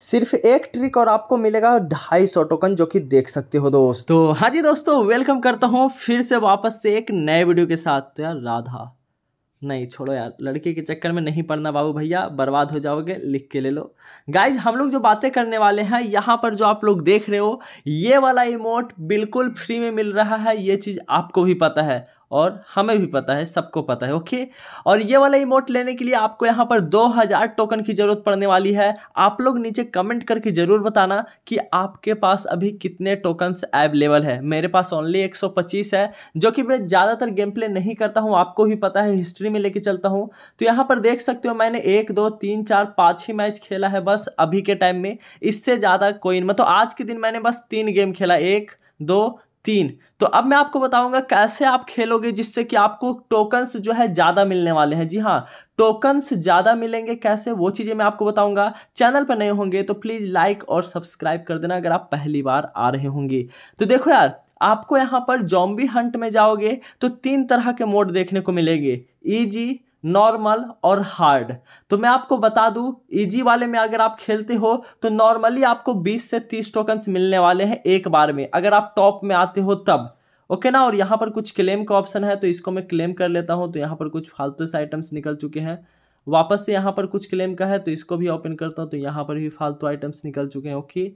सिर्फ एक ट्रिक और आपको मिलेगा ढाई सौ टोकन जो कि देख सकते हो दोस्त तो हाँ जी दोस्तों वेलकम करता हूँ फिर से वापस से एक नए वीडियो के साथ तो यार राधा नहीं छोड़ो यार लड़के के चक्कर में नहीं पड़ना बाबू भैया बर्बाद हो जाओगे लिख के ले लो गाइज हम लोग जो बातें करने वाले हैं यहाँ पर जो आप लोग देख रहे हो ये वाला इमोट बिल्कुल फ्री में मिल रहा है ये चीज़ आपको भी पता है और हमें भी पता है सबको पता है ओके और ये वाला इमोट लेने के लिए आपको यहाँ पर 2000 टोकन की ज़रूरत पड़ने वाली है आप लोग नीचे कमेंट करके ज़रूर बताना कि आपके पास अभी कितने टोकन्स अवेलेबल है मेरे पास ओनली 125 है जो कि मैं ज़्यादातर गेम प्ले नहीं करता हूँ आपको भी पता है हिस्ट्री में लेके चलता हूँ तो यहाँ पर देख सकते हो मैंने एक दो तीन चार पाँच ही मैच खेला है बस अभी के टाइम में इससे ज़्यादा कोई मतलब आज के दिन मैंने बस तीन गेम खेला एक दो तीन तो अब मैं आपको बताऊंगा कैसे आप खेलोगे जिससे कि आपको टोकन्स जो है ज़्यादा मिलने वाले हैं जी हाँ टोकन्स ज़्यादा मिलेंगे कैसे वो चीज़ें मैं आपको बताऊंगा चैनल पर नए होंगे तो प्लीज़ लाइक और सब्सक्राइब कर देना अगर आप पहली बार आ रहे होंगे तो देखो यार आपको यहाँ पर जॉम्बी हंट में जाओगे तो तीन तरह के मोड देखने को मिलेंगे ईजी नॉर्मल और हार्ड तो मैं आपको बता दूं इजी e वाले में अगर आप खेलते हो तो नॉर्मली आपको 20 से 30 टोकन्स मिलने वाले हैं एक बार में अगर आप टॉप में आते हो तब ओके ना और यहाँ पर कुछ क्लेम का ऑप्शन है तो इसको मैं क्लेम कर लेता हूँ तो यहाँ पर कुछ फालतू से आइटम्स निकल चुके हैं वापस से यहाँ पर कुछ क्लेम का है तो इसको भी ओपन करता हूँ तो यहाँ पर भी फालतू आइटम्स निकल चुके हैं ओके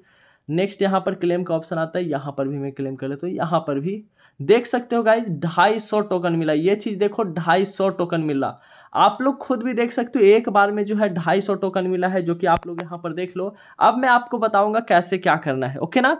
नेक्स्ट यहाँ पर क्लेम का ऑप्शन आता है यहाँ पर भी मैं क्लेम कर लेता हूँ यहाँ पर भी देख सकते हो गाइज ढाई सौ टोकन मिला ये चीज़ देखो ढाई सौ टोकन मिला आप लोग खुद भी देख सकते हो एक बार में जो है ढाई सौ टोकन मिला है जो कि आप लोग यहाँ पर देख लो अब मैं आपको बताऊंगा कैसे क्या करना है ओके ना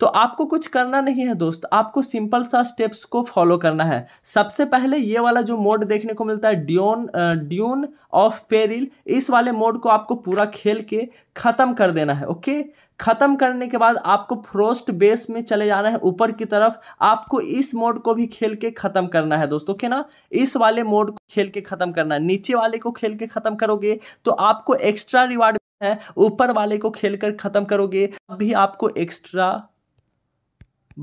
तो आपको कुछ करना नहीं है दोस्त आपको सिंपल सा स्टेप्स को फॉलो करना है सबसे पहले ये वाला जो मोड देखने को मिलता है ड्योन ड्यून ऑफ पेरिल इस वाले मोड को आपको पूरा खेल के ख़त्म कर देना है ओके ख़त्म करने के बाद आपको फ्रोस्ट बेस में चले जाना है ऊपर की तरफ आपको इस मोड को भी खेल के ख़त्म करना है दोस्तों के ना इस वाले मोड को खेल के ख़त्म करना है नीचे वाले को खेल के ख़त्म करोगे तो आपको एक्स्ट्रा रिवार्ड है ऊपर वाले को खेल कर ख़त्म करोगे तब भी आपको एक्स्ट्रा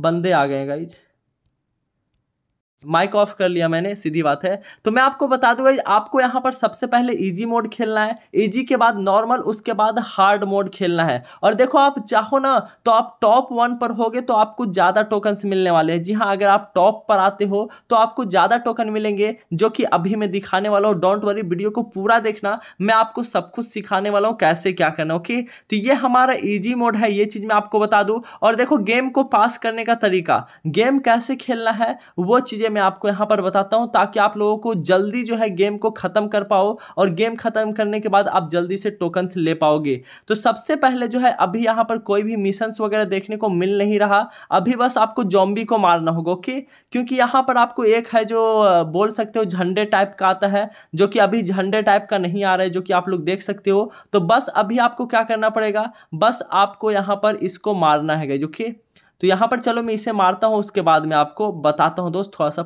बंदे आ गए गाइज माइक ऑफ कर लिया मैंने सीधी बात है तो मैं आपको बता दूंगा आपको यहाँ पर सबसे पहले इजी मोड खेलना है इजी के बाद नॉर्मल उसके बाद हार्ड मोड खेलना है और देखो आप चाहो ना तो आप टॉप वन पर होगे तो आपको ज़्यादा टोकन्स मिलने वाले हैं जी हाँ अगर आप टॉप पर आते हो तो आपको ज़्यादा टोकन मिलेंगे जो कि अभी मैं दिखाने वाला हूँ डोंट वरी वीडियो को पूरा देखना मैं आपको सब कुछ सिखाने वाला हूँ कैसे क्या करना ओके तो ये हमारा ईजी मोड है ये चीज़ मैं आपको बता दूँ और देखो गेम को पास करने का तरीका गेम कैसे खेलना है वो चीज़ें चीज़ें मैं आपको यहाँ पर बताता हूँ ताकि आप लोगों को जल्दी जो है गेम को ख़त्म कर पाओ और गेम ख़त्म करने के बाद आप जल्दी से टोकन ले पाओगे तो सबसे पहले जो है अभी यहाँ पर कोई भी मिशन वगैरह देखने को मिल नहीं रहा अभी बस आपको जॉम्बी को मारना होगा ओके क्योंकि यहाँ पर आपको एक है जो बोल सकते हो झंडे टाइप का आता है जो कि अभी झंडे टाइप का नहीं आ रहा है जो कि आप लोग देख सकते हो तो बस अभी आपको क्या करना पड़ेगा बस आपको यहाँ पर इसको मारना है जो कि तो यहाँ पर चलो मैं इसे मारता हूँ उसके बाद में आपको बताता हूँ दोस्त थोड़ा सा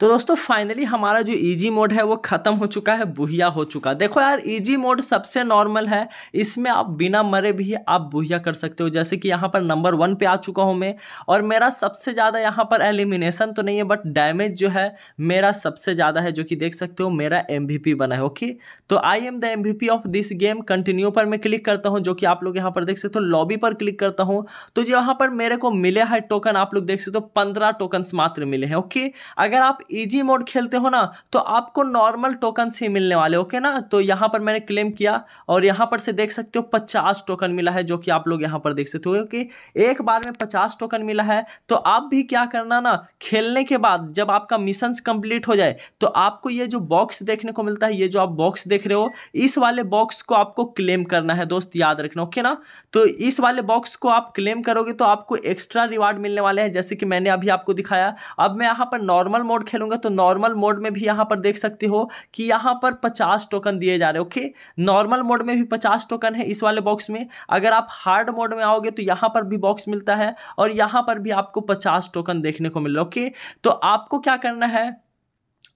तो दोस्तों फाइनली हमारा जो इजी मोड है वो ख़त्म हो चुका है बुहिया हो चुका देखो यार इजी मोड सबसे नॉर्मल है इसमें आप बिना मरे भी आप बुहिया कर सकते हो जैसे कि यहाँ पर नंबर वन पे आ चुका हूँ मैं और मेरा सबसे ज़्यादा यहाँ पर एलिमिनेशन तो नहीं है बट डैमेज जो है मेरा सबसे ज़्यादा है जो कि देख सकते हो मेरा एम बना है ओके तो I am the M of this game continue पर मैं क्लिक करता हूँ जो कि आप लोग यहाँ पर देख सकते हो लॉबी पर क्लिक करता हूँ तो यहाँ पर मेरे को मिले हैं टोकन आप लोग देख सकते हो पंद्रह टोकन मात्र मिले हैं ओके अगर आप इजी मोड खेलते हो ना तो आपको नॉर्मल टोकन से मिलने वाले ओके ना तो यहाँ पर मैंने क्लेम किया और यहाँ पर से देख सकते हो पचास टोकन मिला है जो कि आप लोग यहाँ पर देख सकते हो ओके एक बार में पचास टोकन मिला है तो आप भी क्या करना ना खेलने के बाद जब आपका मिशन कंप्लीट हो जाए तो आपको ये जो बॉक्स देखने को मिलता है ये जो आप बॉक्स देख रहे हो इस वाले बॉक्स को आपको क्लेम करना है दोस्त याद रखना ओके ना तो इस वाले बॉक्स को आप क्लेम करोगे तो आपको एक्स्ट्रा एक्स्ट्रा रिवार्ड मिलने वाले हैं जैसे कि मैंने अभी आपको दिखाया अब मैं यहाँ पर नॉर्मल मोड खेलूंगा तो नॉर्मल मोड में भी यहाँ पर देख सकते हो कि यहाँ पर पचास टोकन दिए जा रहे हैं ओके नॉर्मल मोड में भी पचास टोकन है इस वाले बॉक्स में अगर आप हार्ड मोड में आओगे तो यहाँ पर भी बॉक्स मिलता है और यहाँ पर भी आपको पचास टोकन देखने को मिल रहा ओके तो आपको क्या करना है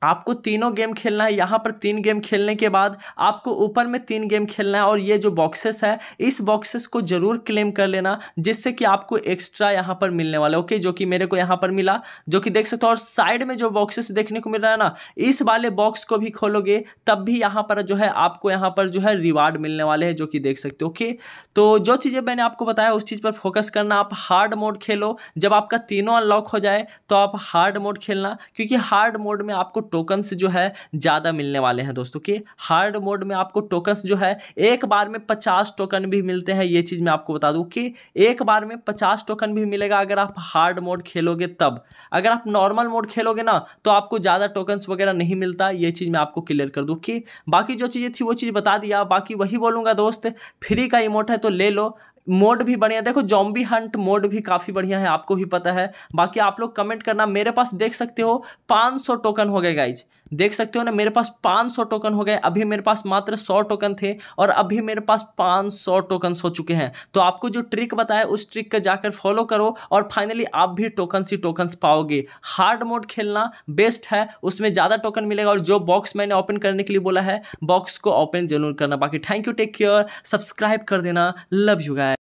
आपको तीनों गेम खेलना है यहाँ पर तीन गेम खेलने के बाद आपको ऊपर में तीन गेम खेलना है और ये जो बॉक्सेस है इस बॉक्सेस को ज़रूर क्लेम कर लेना जिससे कि आपको एक्स्ट्रा यहाँ पर मिलने वाला ओके जो कि मेरे को यहाँ पर मिला जो कि देख सकते हो और साइड में जो बॉक्सेस देखने को मिल रहा है ना इस वाले बॉक्स को भी खोलोगे तब भी यहाँ पर जो है आपको यहाँ पर जो है रिवार्ड मिलने वाले हैं जो कि देख सकते हो ओके तो जो चीज़ें मैंने आपको बताया उस चीज़ पर फोकस करना आप हार्ड मोड खेलो जब आपका तीनों अनलॉक हो जाए तो आप हार्ड मोड खेलना क्योंकि हार्ड मोड में आपको टोकन्स जो है ज़्यादा मिलने वाले हैं दोस्तों कि हार्ड मोड में आपको टोकन्स जो है एक बार में पचास टोकन भी मिलते हैं ये चीज़ मैं आपको बता दूँ कि एक बार में पचास टोकन भी मिलेगा अगर आप हार्ड मोड खेलोगे तब अगर आप नॉर्मल मोड खेलोगे ना तो आपको ज़्यादा टोकन्स वगैरह नहीं मिलता ये चीज़ मैं आपको क्लियर कर दूँ कि बाकी जो चीज़ें थी वो चीज़ बता दिया बाकी वही बोलूँगा दोस्त फ्री का इमोट है तो ले लो मोड भी बढ़िया देखो जॉम्बी हंट मोड भी काफ़ी बढ़िया है आपको भी पता है बाकी आप लोग कमेंट करना मेरे पास देख सकते हो 500 टोकन हो गए गाइज देख सकते हो ना मेरे पास 500 टोकन हो गए अभी मेरे पास मात्र 100 टोकन थे और अभी मेरे पास 500 टोकन हो चुके हैं तो आपको जो ट्रिक बताया उस ट्रिक का जाकर फॉलो करो और फाइनली आप भी टोकन सी टोकन्स पाओगे हार्ड मोड खेलना बेस्ट है उसमें ज़्यादा टोकन मिलेगा और जो बॉक्स मैंने ओपन करने के लिए बोला है बॉक्स को ओपन जरूर करना बाकी thank you take care subscribe कर देना लव यू गाय